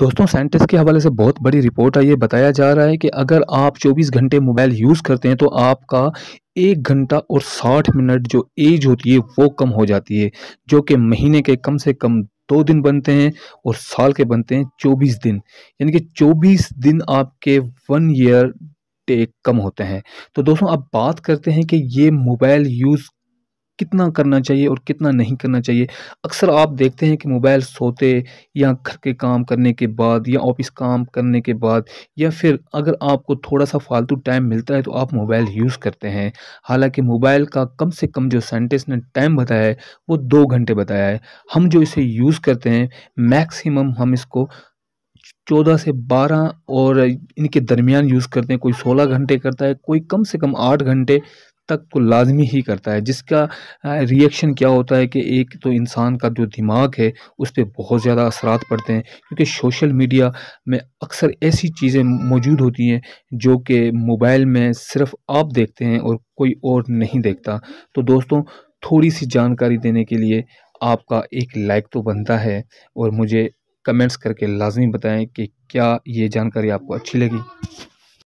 दोस्तों साइंटिस्ट के हवाले से बहुत बड़ी रिपोर्ट आई है बताया जा रहा है कि अगर आप 24 घंटे मोबाइल यूज़ करते हैं तो आपका एक घंटा और 60 मिनट जो एज होती है वो कम हो जाती है जो कि महीने के कम से कम दो दिन बनते हैं और साल के बनते हैं 24 दिन यानी कि 24 दिन आपके वन ईयर टेक कम होते हैं तो दोस्तों अब बात करते हैं कि ये मोबाइल यूज़ कितना करना चाहिए और कितना नहीं करना चाहिए अक्सर आप देखते हैं कि मोबाइल सोते या घर के काम करने के बाद या ऑफिस काम करने के बाद या फिर अगर आपको थोड़ा सा फालतू टाइम मिलता है तो आप मोबाइल यूज़ करते हैं हालांकि मोबाइल का कम से कम जो साइंटिस्ट ने टाइम बताया है वो दो घंटे बताया है हम जो इसे यूज़ करते हैं मैक्सिमम हम इसको चौदह से बारह और इनके दरमियान यूज़ करते हैं कोई सोलह घंटे करता है कोई कम से कम आठ घंटे तक को लाजमी ही करता है जिसका रिएक्शन क्या होता है कि एक तो इंसान का जो दिमाग है उस पर बहुत ज़्यादा असरात पड़ते हैं क्योंकि सोशल मीडिया में अक्सर ऐसी चीज़ें मौजूद होती हैं जो कि मोबाइल में सिर्फ आप देखते हैं और कोई और नहीं देखता तो दोस्तों थोड़ी सी जानकारी देने के लिए आपका एक लाइक तो बनता है और मुझे कमेंट्स करके लाजमी बताएं कि क्या ये जानकारी आपको अच्छी लगी